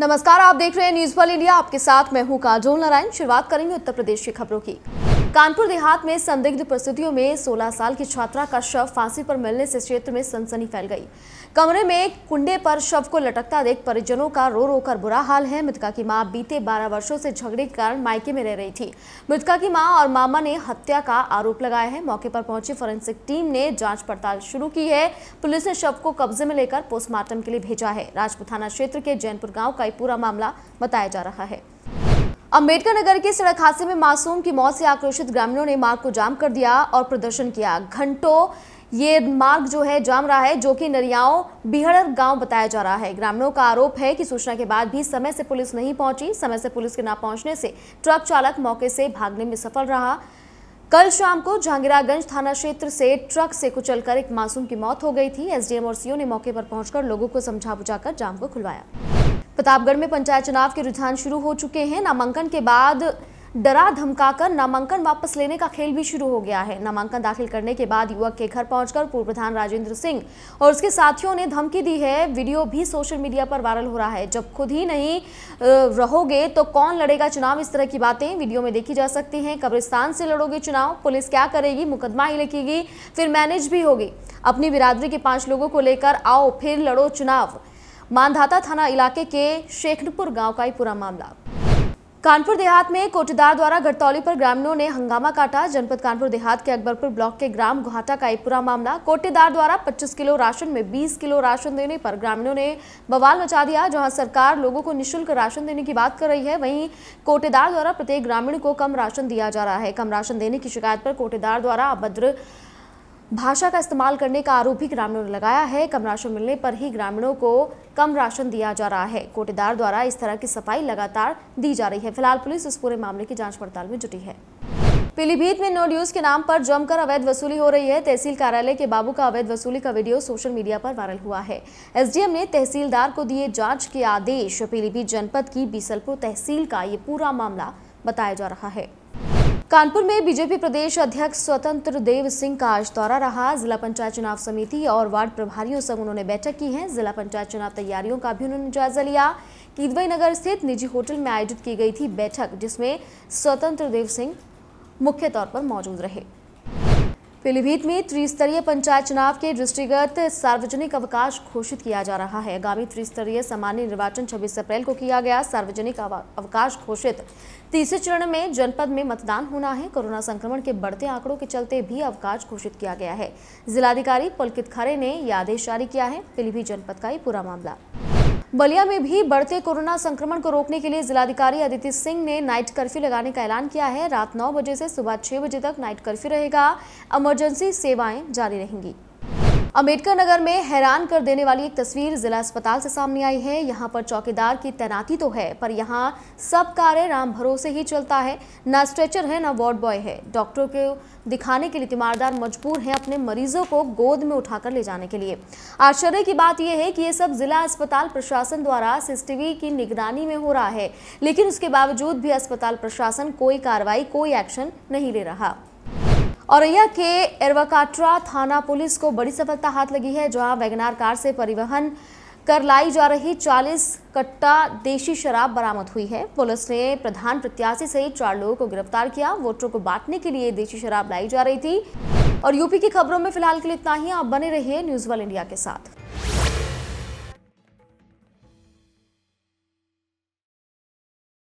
नमस्कार आप देख रहे हैं न्यूज वर्ल्ड इंडिया आपके साथ मैं हूं काजोल नारायण शुरुआत करेंगे उत्तर प्रदेश की खबरों की कानपुर देहात में संदिग्ध परिस्थितियों में 16 साल की छात्रा का शव फांसी पर मिलने से क्षेत्र में सनसनी फैल गई कमरे में कुंडे पर शव को लटकता देख परिजनों का रो रो कर बुरा हाल है मृतका की मां बीते 12 वर्षों से झगड़े के कारण मायके में रह रही थी मृतका की मां और मामा ने हत्या का आरोप लगाया है मौके पर पहुंची फोरेंसिक टीम ने जाँच पड़ताल शुरू की है पुलिस ने शव को कब्जे में लेकर पोस्टमार्टम के लिए भेजा है राजपुर थाना क्षेत्र के जैनपुर गाँव का पूरा मामला बताया जा रहा है अम्बेडकर नगर के सड़क हादसे में मासूम की मौत से आक्रोशित ग्रामीणों ने मार्ग को जाम कर दिया और प्रदर्शन किया घंटों ये मार्ग जो है जाम रहा है जो कि नरियाओं बिहड़ गांव बताया जा रहा है ग्रामीणों का आरोप है कि सूचना के बाद भी समय से पुलिस नहीं पहुंची समय से पुलिस के ना पहुंचने से ट्रक चालक मौके से भागने में सफल रहा कल शाम को जहांगीरागंज थाना क्षेत्र से ट्रक से कुचलकर एक मासूम की मौत हो गई थी एसडीएम और सीओ ने मौके पर पहुंचकर लोगों को समझा बुझाकर जाम को खुलवाया प्रतापगढ़ में पंचायत चुनाव के रुझान शुरू हो चुके हैं नामांकन के बाद डरा धमकाकर नामांकन वापस लेने का खेल भी शुरू हो गया है नामांकन दाखिल करने के बाद युवक के घर पहुंचकर पूर्व प्रधान राजेंद्र सिंह और उसके साथियों ने धमकी दी है वीडियो भी सोशल मीडिया पर वायरल हो रहा है जब खुद ही नहीं रहोगे तो कौन लड़ेगा चुनाव इस तरह की बातें वीडियो में देखी जा सकती हैं कब्रिस्तान से लड़ोगे चुनाव पुलिस क्या करेगी मुकदमा ही लिखेगी फिर मैनेज भी होगी अपनी बिरादरी के पाँच लोगों को लेकर आओ फिर लड़ो चुनाव मानधाता थाना इलाके के शेखनपुर गांव का ही पूरा मामला कानपुर देहात में कोटेदार द्वारा घटतौली पर ग्रामीणों ने हंगामा काटा जनपद कानपुर देहात के अकबरपुर ब्लॉक के ग्राम घोहाटा का एक पूरा मामला कोटेदार द्वारा 25 किलो राशन में 20 किलो राशन देने पर ग्रामीणों ने बवाल मचा दिया जहां सरकार लोगों को निशुल्क राशन देने की बात कर रही है वहीं कोटेदार द्वारा प्रत्येक ग्रामीण को कम राशन दिया जा रहा है कम राशन देने की शिकायत पर कोटेदार द्वारा अभद्र भाषा का इस्तेमाल करने का आरोप भी ग्रामीणों ने लगाया है कम राशन मिलने पर ही ग्रामीणों को कम राशन दिया जा रहा है कोटेदार द्वारा इस तरह की सफाई लगातार दी जा रही है फिलहाल पुलिस इस पूरे मामले की जांच पड़ताल में जुटी है पीलीभीत में नो न्यूज के नाम पर जमकर अवैध वसूली हो रही है तहसील कार्यालय के बाबू का अवैध वसूली का वीडियो सोशल मीडिया पर वायरल हुआ है एसडीएम ने तहसीलदार को दिए जांच के आदेश पीलीभीत जनपद की बीसलपुर तहसील का ये पूरा मामला बताया जा रहा है कानपुर में बीजेपी प्रदेश अध्यक्ष स्वतंत्र देव सिंह का आज दौरा रहा जिला पंचायत चुनाव समिति और वार्ड प्रभारियों संग उन्होंने बैठक की है जिला पंचायत चुनाव तैयारियों का भी उन्होंने जायजा लिया किदवई नगर स्थित निजी होटल में आयोजित की गई थी बैठक जिसमें स्वतंत्र देव सिंह मुख्य तौर पर मौजूद रहे पीलीभीत में त्रिस्तरीय पंचायत चुनाव के दृष्टिगत सार्वजनिक अवकाश घोषित किया जा रहा है आगामी त्रिस्तरीय सामान्य निर्वाचन 26 अप्रैल को किया गया सार्वजनिक अवकाश घोषित तीसरे चरण में जनपद में मतदान होना है कोरोना संक्रमण के बढ़ते आंकड़ों के चलते भी अवकाश घोषित किया गया है जिलाधिकारी पुलकित खरे ने यह आदेश जारी किया है पीलीभीत जनपद का ये पूरा मामला बलिया में भी बढ़ते कोरोना संक्रमण को रोकने के लिए जिलाधिकारी अदिति सिंह ने नाइट कर्फ्यू लगाने का ऐलान किया है रात नौ बजे से सुबह छह बजे तक नाइट कर्फ्यू रहेगा इमरजेंसी सेवाएं जारी रहेंगी अम्बेडकर नगर में हैरान कर देने वाली एक तस्वीर जिला अस्पताल से सामने आई है यहाँ पर चौकीदार की तैनाती तो है पर यहाँ सब कार्य राम भरोसे ही चलता है ना स्ट्रेचर है ना वार्ड बॉय है डॉक्टरों को दिखाने के लिए तीमारदार मजबूर हैं अपने मरीजों को गोद में उठाकर ले जाने के लिए आश्चर्य की बात यह है कि ये सब जिला अस्पताल प्रशासन द्वारा सीसीटीवी की निगरानी में हो रहा है लेकिन उसके बावजूद भी अस्पताल प्रशासन कोई कार्रवाई कोई एक्शन नहीं ले रहा औरैया के एरवाकाट्रा थाना पुलिस को बड़ी सफलता हाथ लगी है जहां वैगनार कार से परिवहन कर लाई जा रही 40 कट्टा देशी शराब बरामद हुई है पुलिस ने प्रधान प्रत्याशी सहित चार लोगों को गिरफ्तार किया वोटरों को बांटने के लिए देशी शराब लाई जा रही थी और यूपी की खबरों में फिलहाल के लिए इतना ही आप बने रहिए न्यूज वन इंडिया के साथ